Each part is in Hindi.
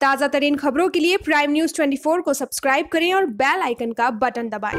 ताज़ा तरीन खबरों के लिए प्राइम न्यूज़ 24 को सब्सक्राइब करें और बेल आइकन का बटन दबाएं।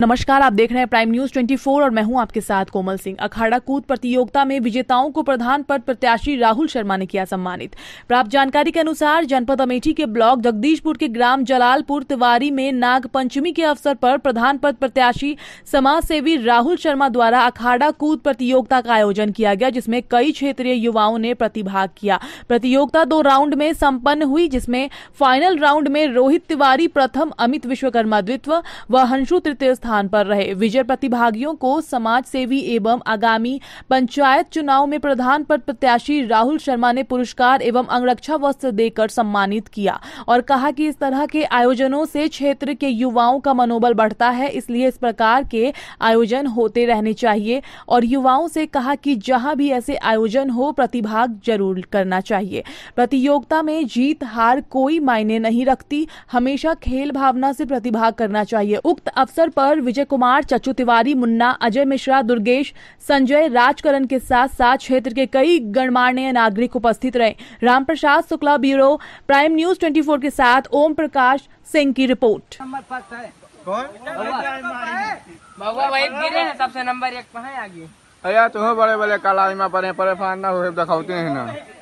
नमस्कार आप देख रहे हैं प्राइम न्यूज 24 और मैं हूं आपके साथ कोमल सिंह अखाड़ा कूद प्रतियोगिता में विजेताओं को प्रधान पद प्रत्याशी राहुल शर्मा ने किया सम्मानित प्राप्त जानकारी के अनुसार जनपद अमेठी के ब्लॉक जगदीशपुर के ग्राम जलालपुर तिवारी में नाग पंचमी के अवसर पर प्रधान पद प्रत्याशी समाज सेवी राहुल शर्मा द्वारा अखाड़ा कूद प्रतियोगिता का आयोजन किया गया जिसमें कई क्षेत्रीय युवाओं ने प्रतिभाग किया प्रतियोगिता दो राउंड में सम्पन्न हुई जिसमें फाइनल राउंड में रोहित तिवारी प्रथम अमित विश्वकर्मा द्वित्व व हंसु तृतीय स्थान पर रहे विजय प्रतिभागियों को समाज सेवी एवं आगामी पंचायत चुनाव में प्रधान पद प्रत्याशी राहुल शर्मा ने पुरस्कार एवं अंगरक्षा वस्त्र देकर सम्मानित किया और कहा कि इस तरह के आयोजनों से क्षेत्र के युवाओं का मनोबल बढ़ता है इसलिए इस प्रकार के आयोजन होते रहने चाहिए और युवाओं से कहा कि जहां भी ऐसे आयोजन हो प्रतिभाग जरूर करना चाहिए प्रतियोगिता में जीत हार कोई मायने नहीं रखती हमेशा खेल भावना से प्रतिभाग करना चाहिए उक्त अवसर पर पर विजय कुमार चचू तिवारी मुन्ना अजय मिश्रा दुर्गेश संजय राजकरण के साथ साथ क्षेत्र के कई गणमान्य नागरिक उपस्थित रहे Ram Prasad Shukla bureau prime news 24 के साथ ओम प्रकाश सिंह की रिपोर्ट नंबर एक पर है आगे अया तो बड़े बड़े कलाई में परे परे हो दिखाते हैं ना